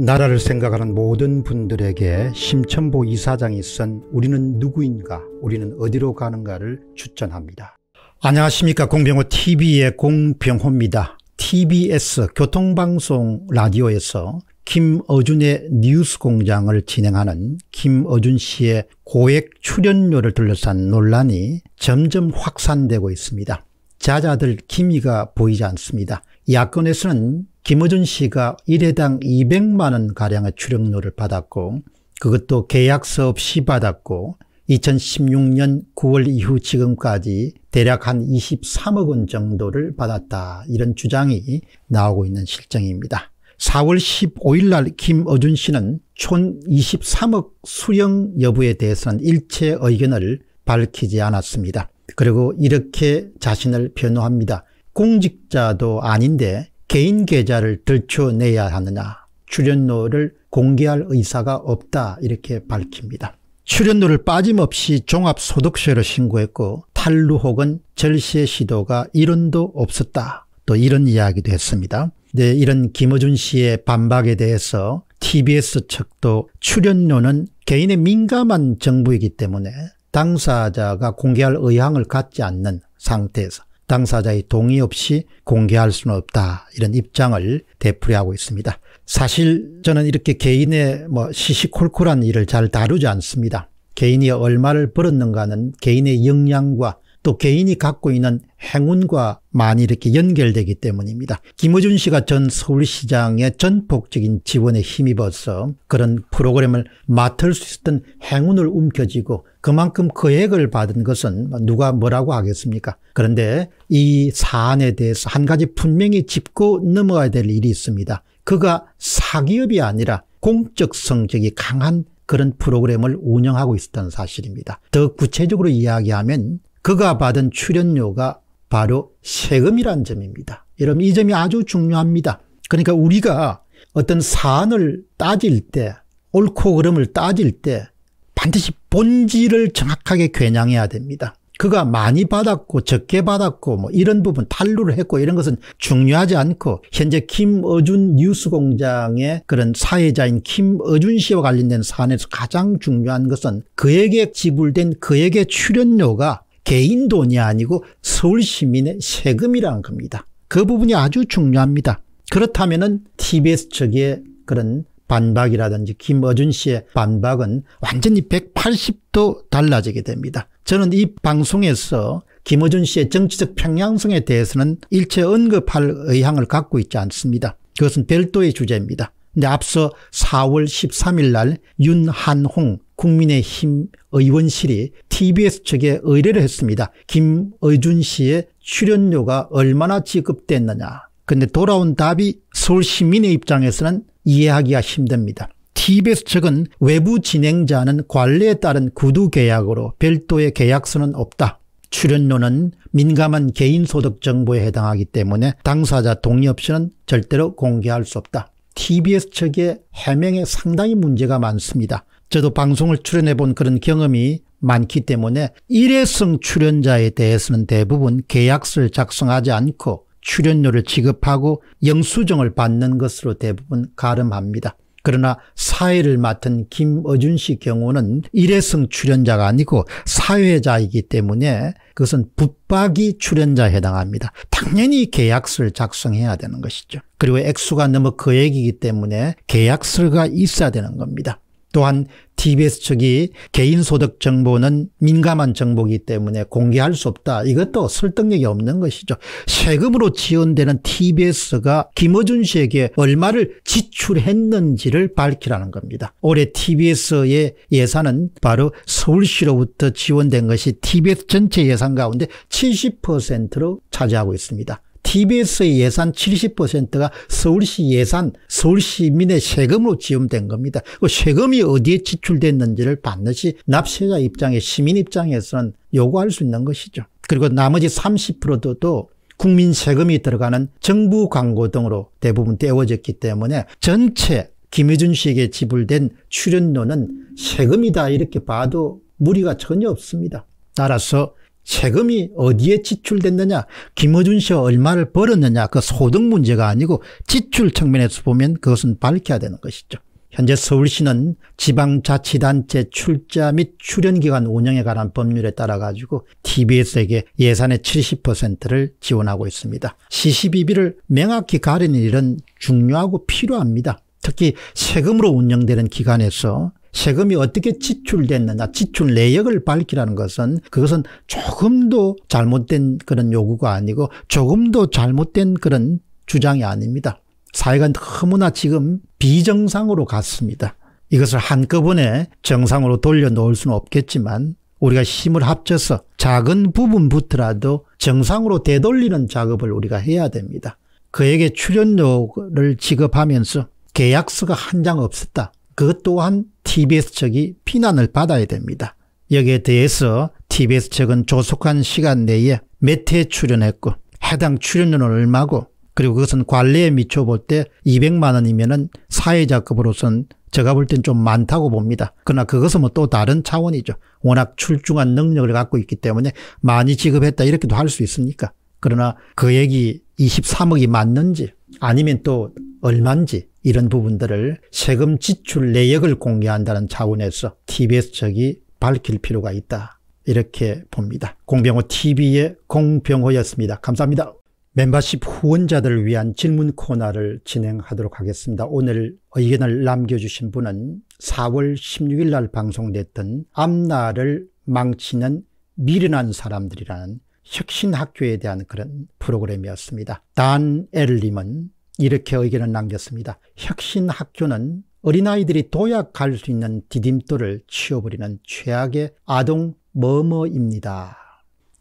나라를 생각하는 모든 분들에게 심천보 이사장이 쓴 우리는 누구인가 우리는 어디로 가는가를 추천합니다. 안녕하십니까 공병호TV의 공병호입니다. TBS 교통방송 라디오에서 김어준의 뉴스 공장을 진행하는 김어준 씨의 고액 출연료를 둘러싼 논란이 점점 확산되고 있습니다. 자자들 기미가 보이지 않습니다. 야권에서는 김어준 씨가 1회당 200만 원가량의 출연료를 받았고 그것도 계약서 없이 받았고 2016년 9월 이후 지금까지 대략 한 23억 원 정도를 받았다 이런 주장이 나오고 있는 실정입니다. 4월 15일 날 김어준 씨는 총 23억 수령 여부에 대해서는 일체 의견을 밝히지 않았습니다. 그리고 이렇게 자신을 변호합니다. 공직자도 아닌데 개인 계좌를 들춰내야 하느냐. 출연료를 공개할 의사가 없다 이렇게 밝힙니다. 출연료를 빠짐없이 종합소득세를 신고했고 탈루 혹은 절세 시도가 1원도 없었다. 또 이런 이야기도 했습니다. 네, 이런 김어준 씨의 반박에 대해서 TBS 측도 출연료는 개인의 민감한 정부이기 때문에 당사자가 공개할 의향을 갖지 않는 상태에서 당사자의 동의 없이 공개할 수는 없다. 이런 입장을 되풀이하고 있습니다. 사실 저는 이렇게 개인의 뭐 시시콜콜한 일을 잘 다루지 않습니다. 개인이 얼마를 벌었는가는 개인의 역량과 또 개인이 갖고 있는 행운과 많이 이렇게 연결되기 때문입니다. 김어준 씨가 전 서울시장의 전폭적인 지원에 힘입어서 그런 프로그램을 맡을 수 있었던 행운을 움켜쥐고 그만큼 거액을 받은 것은 누가 뭐라고 하겠습니까? 그런데 이 사안에 대해서 한 가지 분명히 짚고 넘어가야 될 일이 있습니다. 그가 사기업이 아니라 공적 성적이 강한 그런 프로그램을 운영하고 있었다는 사실입니다. 더 구체적으로 이야기하면 그가 받은 출연료가 바로 세금이란 점입니다. 여러분 이 점이 아주 중요합니다. 그러니까 우리가 어떤 사안을 따질 때 옳고 그름을 따질 때 반드시 본질을 정확하게 겨냥해야 됩니다. 그가 많이 받았고 적게 받았고 뭐 이런 부분 탈루를 했고 이런 것은 중요하지 않고 현재 김어준 뉴스공장의 그런 사회자인 김어준 씨와 관련된 사안에서 가장 중요한 것은 그에게 지불된 그에게 출연료가 개인 돈이 아니고 서울 시민의 세금이라는 겁니다. 그 부분이 아주 중요합니다. 그렇다면 TBS 측의 그런 반박이라든지 김어준 씨의 반박은 완전히 180도 달라지게 됩니다. 저는 이 방송에서 김어준 씨의 정치적 평양성에 대해서는 일체 언급할 의향을 갖고 있지 않습니다. 그것은 별도의 주제입니다. 근데 앞서 4월 13일 날 윤한홍 국민의힘 의원실이 TBS 측에 의뢰를 했습니다. 김의준 씨의 출연료가 얼마나 지급됐느냐. 근데 돌아온 답이 서울 시민의 입장에서는 이해하기가 힘듭니다. TBS 측은 외부 진행자는 관례에 따른 구두 계약으로 별도의 계약서는 없다. 출연료는 민감한 개인소득 정보에 해당하기 때문에 당사자 동의 없이는 절대로 공개할 수 없다. TBS 측의 해명에 상당히 문제가 많습니다. 저도 방송을 출연해 본 그런 경험이 많기 때문에 일회성 출연자에 대해서는 대부분 계약서를 작성하지 않고 출연료를 지급하고 영수증을 받는 것으로 대부분 가름합니다. 그러나 사회를 맡은 김어준 씨 경우는 일회성 출연자가 아니고 사회자이기 때문에 그것은 붙박이 출연자에 해당합니다. 당연히 계약서를 작성해야 되는 것이죠. 그리고 액수가 너무 거액이기 때문에 계약서가 있어야 되는 겁니다. 또한 TBS 측이 개인소득 정보는 민감한 정보이기 때문에 공개할 수 없다. 이것도 설득력이 없는 것이죠. 세금으로 지원되는 TBS가 김어준 씨에게 얼마를 지출했는지를 밝히라는 겁니다. 올해 TBS의 예산은 바로 서울시로부터 지원된 것이 TBS 전체 예산 가운데 70%로 차지하고 있습니다. TBS의 예산 70%가 서울시 예산, 서울시민의 세금으로 지원된 겁니다. 그 세금이 어디에 지출됐는지를 반드시 납세자 입장에 시민 입장에서는 요구할 수 있는 것이죠. 그리고 나머지 30%도 국민 세금이 들어가는 정부 광고 등으로 대부분 떼워졌기 때문에 전체 김여준 씨에게 지불된 출연료는 세금이다 이렇게 봐도 무리가 전혀 없습니다. 따라서 세금이 어디에 지출됐느냐 김어준 씨가 얼마를 벌었느냐 그 소득 문제가 아니고 지출 측면에서 보면 그것은 밝혀야 되는 것이죠. 현재 서울시는 지방자치단체 출자 및 출연기관 운영에 관한 법률에 따라 가지고 TBS에게 예산의 70%를 지원하고 있습니다. CCBB를 명확히 가리는 일은 중요하고 필요합니다. 특히 세금으로 운영되는 기관에서 세금이 어떻게 지출됐느냐 지출 내역을 밝히라는 것은 그것은 조금도 잘못된 그런 요구가 아니고 조금도 잘못된 그런 주장이 아닙니다. 사회가 너무나 지금 비정상으로 갔습니다. 이것을 한꺼번에 정상으로 돌려놓을 수는 없겠지만 우리가 힘을 합쳐서 작은 부분부터라도 정상으로 되돌리는 작업을 우리가 해야 됩니다. 그에게 출연료를 지급하면서 계약서가 한 장 없었다. 그 또한 TBS 측이 비난을 받아야 됩니다. 여기에 대해서 TBS 측은 조속한 시간 내에 몇 회 출연했고 해당 출연료는 얼마고 그리고 그것은 관례에 미쳐볼 때 200만 원이면 사회자급으로선 제가 볼 땐 좀 많다고 봅니다. 그러나 그것은 뭐 또 다른 차원이죠. 워낙 출중한 능력을 갖고 있기 때문에 많이 지급했다 이렇게도 할 수 있으니까. 그러나 그 얘기 23억이 맞는지 아니면 또 얼만지 이런 부분들을 세금 지출 내역을 공개한다는 차원에서 TBS 측이 밝힐 필요가 있다. 이렇게 봅니다. 공병호 TV의 공병호였습니다. 감사합니다. 멤버십 후원자들을 위한 질문 코너를 진행하도록 하겠습니다. 오늘 의견을 남겨주신 분은 4월 16일 날 방송됐던 앞날을 망치는 미련한 사람들이라는 혁신학교에 대한 그런 프로그램이었습니다. 단 엘님은 이렇게 의견을 남겼습니다. 혁신학교는 어린아이들이 도약할 수 있는 디딤돌을 치워버리는 최악의 아동 머머입니다제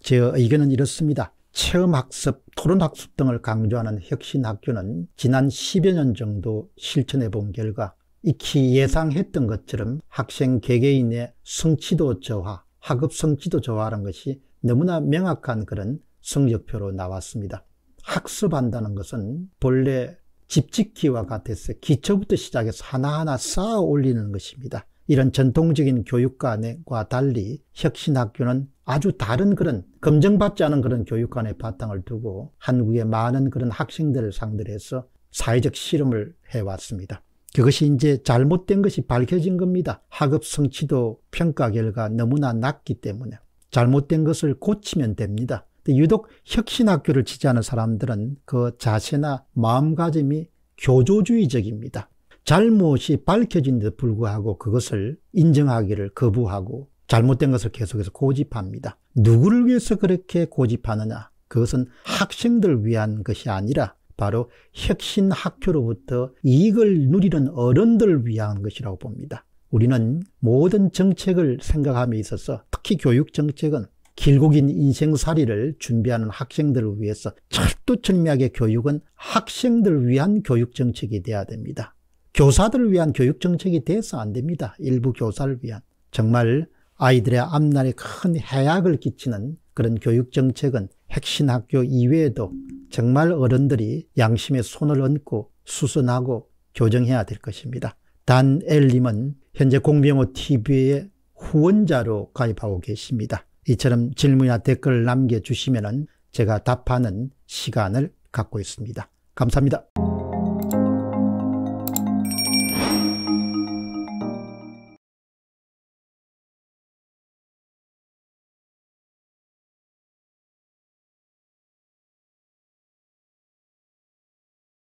의견은 이렇습니다. 체험학습, 토론학습 등을 강조하는 혁신학교는 지난 10여 년 정도 실천해 본 결과 익히 예상했던 것처럼 학생 개개인의 성취도 저하, 학업 성취도 저하라는 것이 너무나 명확한 그런 성적표로 나왔습니다. 학습한다는 것은 본래 집 짓기와 같아서 기초부터 시작해서 하나하나 쌓아 올리는 것입니다. 이런 전통적인 교육관과 달리 혁신학교는 아주 다른 그런 검증받지 않은 그런 교육관의 바탕을 두고 한국의 많은 그런 학생들을 상대로 해서 사회적 실험을 해왔습니다. 그것이 이제 잘못된 것이 밝혀진 겁니다. 학업 성취도 평가 결과 너무나 낮기 때문에 잘못된 것을 고치면 됩니다. 유독 혁신학교를 지지하는 사람들은 그 자세나 마음가짐이 교조주의적입니다. 잘못이 밝혀진 데 불구하고 그것을 인정하기를 거부하고 잘못된 것을 계속해서 고집합니다. 누구를 위해서 그렇게 고집하느냐? 그것은 학생들 위한 것이 아니라 바로 혁신 학교로부터 이익을 누리는 어른들 위한 것이라고 봅니다. 우리는 모든 정책을 생각함에 있어서 특히 교육 정책은 길고 긴 인생살이를 준비하는 학생들을 위해서 철두철미하게 교육은 학생들을 위한 교육정책이 돼야 됩니다. 교사들을 위한 교육정책이 돼서 안 됩니다. 일부 교사를 위한. 정말 아이들의 앞날에 큰 해악을 끼치는 그런 교육정책은 핵심학교 이외에도 정말 어른들이 양심의 손을 얹고 수선하고 교정해야 될 것입니다. 단 엘림은 현재 공병호 TV의 후원자로 가입하고 계십니다. 이처럼 질문이나 댓글을 남겨주시면 제가 답하는 시간을 갖고 있습니다. 감사합니다.